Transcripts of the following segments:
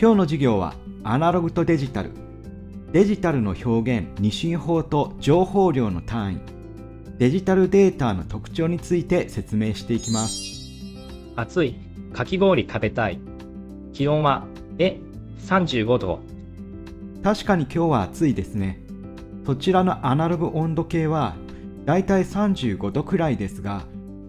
今日の授業はアナログとデジタルデジタルの表現二進法と情報量の単位デジタルデータの特徴について説明していきます暑いかき氷食べたい気温はえ35度確かに今日は暑いですねそちらのアナログ温度計はだいたい35度くらいですが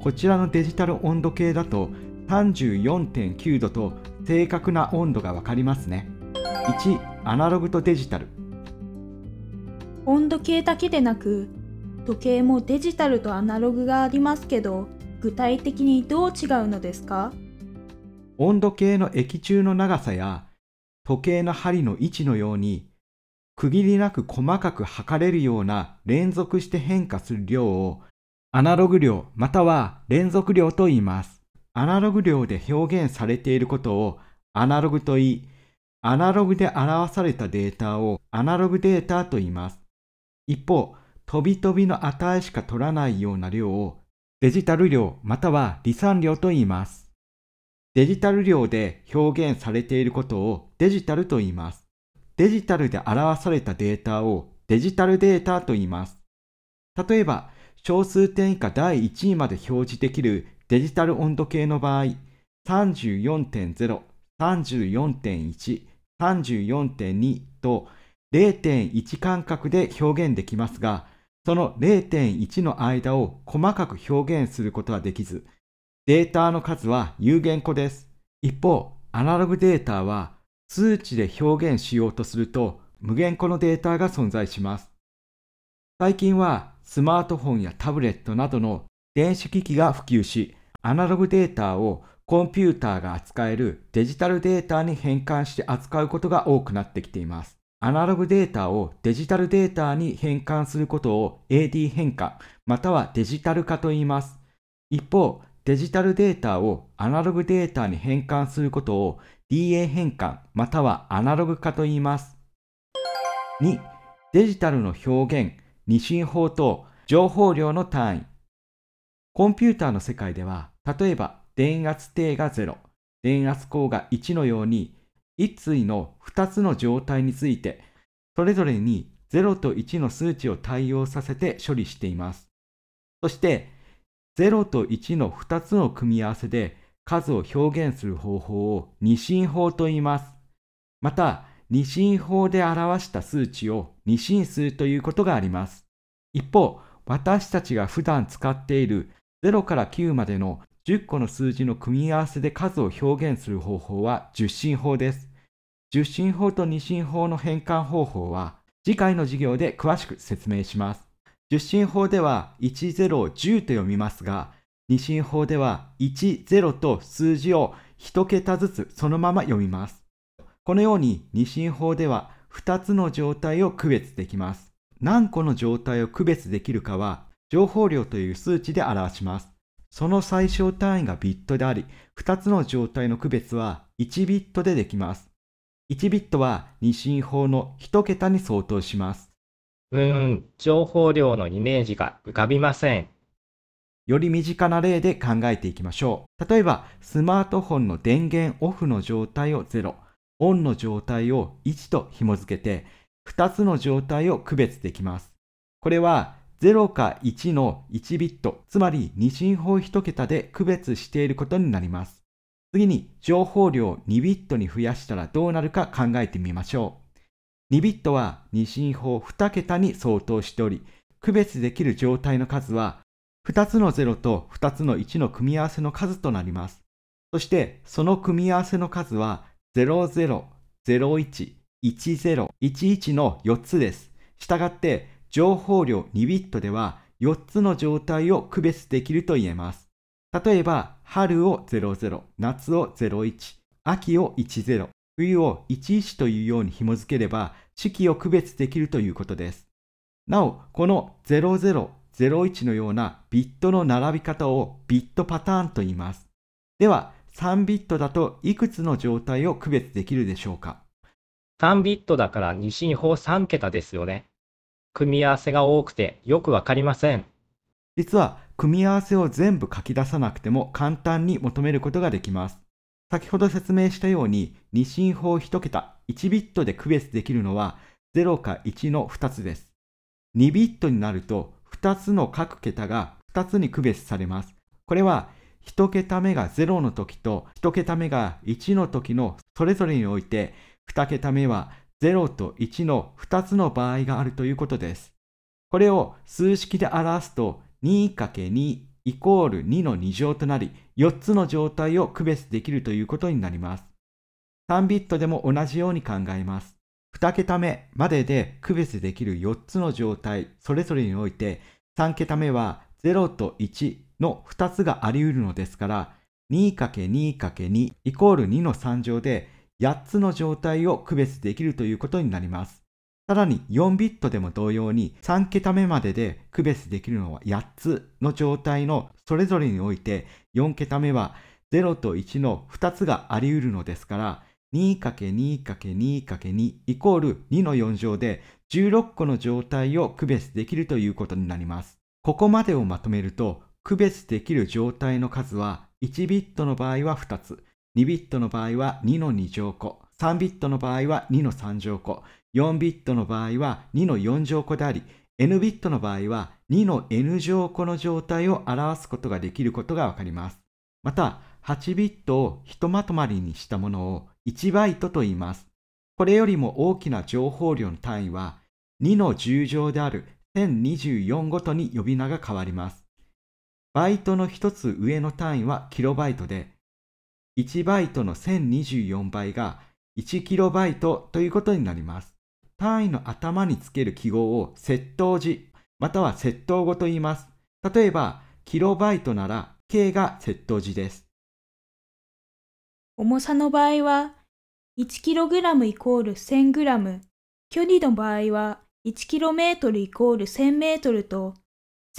こちらのデジタル温度計だと34.9度と正確な温度が分かりますね1アナログとデジタル温度計だけでなく時計もデジタルとアナログがありますけど具体的にどう違うのですか温度計の液中の長さや時計の針の位置のように区切りなく細かく測れるような連続して変化する量をアナログ量または連続量と言います。アナログ量で表現されていることをアナログと言い、アナログで表されたデータをアナログデータと言います。一方、飛び飛びの値しか取らないような量をデジタル量または離散量と言います。デジタル量で表現されていることをデジタルと言います。デジタルで表されたデータをデジタルデータと言います。例えば、小数点以下第1位まで表示できるデジタル温度計の場合、34.0、34.1、34.2と0.1間隔で表現できますが、その0.1の間を細かく表現することはできず、データの数は有限個です。一方、アナログデータは数値で表現しようとすると無限個のデータが存在します。最近はスマートフォンやタブレットなどの電子機器が普及し、アナログデータをコンピューターが扱えるデジタルデータに変換して扱うことが多くなってきています。アナログデータをデジタルデータに変換することを AD 変換、またはデジタル化と言います。一方、デジタルデータをアナログデータに変換することを DA 変換、またはアナログ化と言います。2、デジタルの表現、二進法と情報量の単位。コンピューターの世界では、例えば、電圧定が0、電圧項が1のように、一対の2つの状態について、それぞれに0と1の数値を対応させて処理しています。そして、0と1の2つの組み合わせで数を表現する方法を二進法と言います。また、二進法で表した数値を二進数ということがあります。一方、私たちが普段使っている0から9までの10個の数字の組み合わせで数を表現する方法は十進法です。十進法と二進法の変換方法は次回の授業で詳しく説明します。十進法では10を10と読みますが、二進法では10と数字を1桁ずつそのまま読みます。このように二進法では2つの状態を区別できます。何個の状態を区別できるかは情報量という数値で表します。その最小単位がビットであり、2つの状態の区別は1ビットでできます。1ビットは二進法の1桁に相当します。うーん、情報量のイメージが浮かびません。より身近な例で考えていきましょう。例えば、スマートフォンの電源オフの状態を0、オンの状態を1と紐付けて、2つの状態を区別できます。これは0か1の1ビット、つまり2進法1桁で区別していることになります。次に情報量を2ビットに増やしたらどうなるか考えてみましょう。2ビットは2進法2桁に相当しており、区別できる状態の数は2つの0と2つの1の組み合わせの数となります。そしてその組み合わせの数は00、01、10、11の4つです。したがって情報量2ビットでは4つの状態を区別できると言えます。例えば、春を00、夏を01、秋を10、冬を11というように紐付ければ、四季を区別できるということです。なお、この00、01のようなビットの並び方をビットパターンと言います。では、3ビットだといくつの状態を区別できるでしょうか ?3 ビットだから2進法3桁ですよね。組み合わせが多くてよくわかりません。実は組み合わせを全部書き出さなくても簡単に求めることができます。先ほど説明したように二進法1桁1ビットで区別できるのは0か1の2つです。2ビットになると2つの各桁が2つに区別されます。これは1桁目が0の時と1桁目が1の時のそれぞれにおいて2桁目は0と1の2つの場合があるということです。これを数式で表すと 2×2 イコール2の2乗となり、4つの状態を区別できるということになります。3ビットでも同じように考えます。2桁目までで区別できる4つの状態、それぞれにおいて、3桁目は0と1の2つがあり得るのですから、2×2×2 イコール2の3乗で、8つの状態を区別できるということになります。さらに4ビットでも同様に3桁目までで区別できるのは8つの状態のそれぞれにおいて4桁目は0と1の2つがあり得るのですから 2×2×2×2 イコール2の4乗で16個の状態を区別できるということになります。ここまでをまとめると区別できる状態の数は1ビットの場合は2つ2ビットの場合は2の2乗個、3ビットの場合は2の3乗個、4ビットの場合は2の4乗個であり、n ビットの場合は2の n 乗個の状態を表すことができることがわかります。また、8ビットをひとまとまりにしたものを1バイトと言います。これよりも大きな情報量の単位は2の10乗である1024ごとに呼び名が変わります。バイトの1つ上の単位はキロバイトで、1バイトの1024倍が1キロバイトということになります。単位の頭につける記号を窃盗時、または窃盗語と言います。例えば、キロバイトなら K が窃盗時です。重さの場合は、1ラムイコール1 0 0 0ム、距離の場合は1トルイコール1 0 0 0ルと、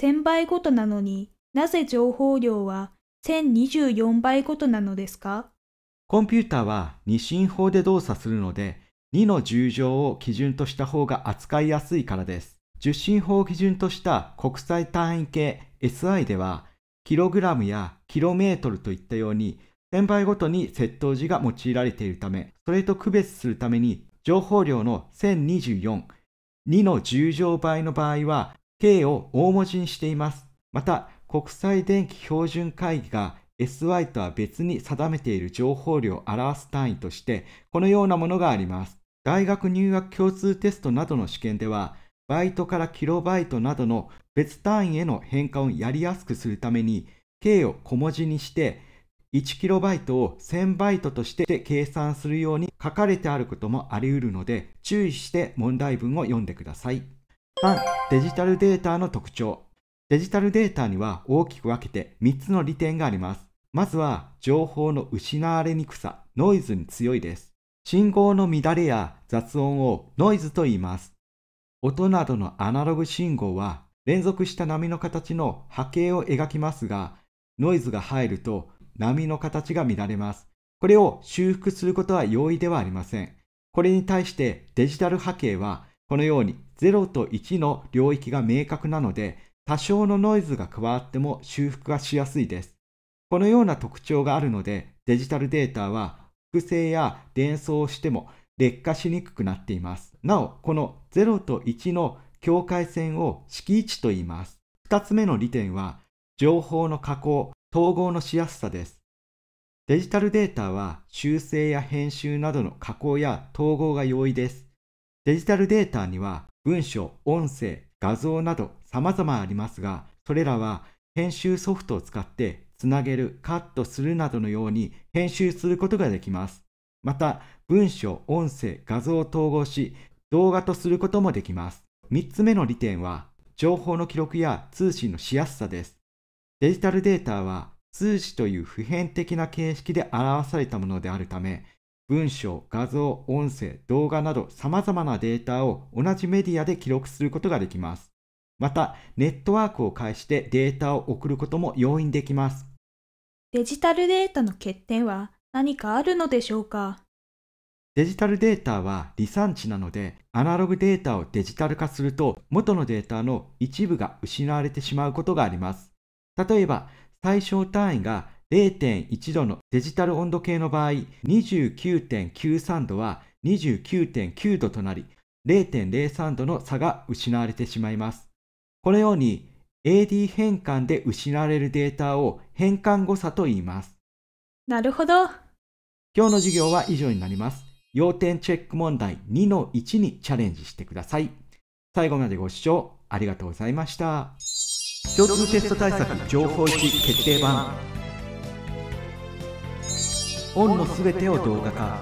1000倍ごとなのになぜ情報量は1024倍ごとなのですかコンピューターは二進法で動作するので、2の10乗を基準とした方が扱いやすいからです。1進法を基準とした国際単位系 SI では、キログラムやキロメートルといったように、1000倍ごとに窃盗時が用いられているため、それと区別するために、情報量の1024、2の10乗倍の場合は、K を大文字にしています。また、国際電気標準会議が SY とは別に定めている情報量を表す単位として、このようなものがあります。大学入学共通テストなどの試験では、バイトからキロバイトなどの別単位への変換をやりやすくするために、K を小文字にして、1キロバイトを1000バイトとして計算するように書かれてあることもあり得るので、注意して問題文を読んでください。3、デジタルデータの特徴。デジタルデータには大きく分けて3つの利点があります。まずは、情報の失われにくさ、ノイズに強いです。信号の乱れや雑音をノイズと言います。音などのアナログ信号は、連続した波の形の波形を描きますが、ノイズが入ると波の形が乱れます。これを修復することは容易ではありません。これに対してデジタル波形はこのように0と1の領域が明確なので多少のノイズが加わっても修復がしやすいです。このような特徴があるので、デジタルデータは複製や伝送をしても劣化しにくくなっています。なお、この0と1の境界線を敷置と言います。2つ目の利点は、情報の加工、統合のしやすさです。デジタルデータは修正や編集などの加工や統合が容易です。デジタルデータには文章、音声、画像など様々ありますが、それらは編集ソフトを使ってつなげる、カットするなどのように編集することができます。また、文章、音声、画像を統合し、動画とすることもできます。3つ目の利点は、情報の記録や通信のしやすさです。デジタルデータは、数値という普遍的な形式で表されたものであるため、文章、画像、音声、動画など様々なデータを同じメディアで記録することができます。また、ネットワークを介してデータを送ることも容易にできます。デジタルデータの欠点は何かあるのでしょうかデジタルデータは離散値なので、アナログデータをデジタル化すると、元のデータの一部が失われてしまうことがあります。例えば、最小単位が0.1度のデジタル温度計の場合、29.93度は29.9度となり、0.03度の差が失われてしまいます。このように AD 変換で失われるデータを変換誤差と言います。なるほど。今日の授業は以上になります。要点チェック問題2の1にチャレンジしてください。最後までご視聴ありがとうございました。共通テスト対策情報1決定版。オンのすべてを動画化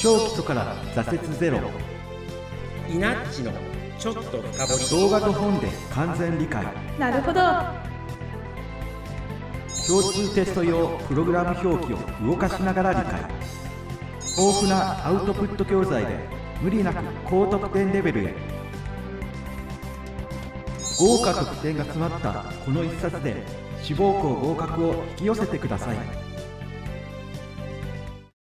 超基礎から挫折ゼロイナッチのちょっと深掘り動画と本で完全理解なるほど共通テスト用プログラム表記を動かしながら理解豊富なアウトプット教材で無理なく高得点レベルへ豪華得点が詰まったこの一冊で志望校合格を引き寄せてください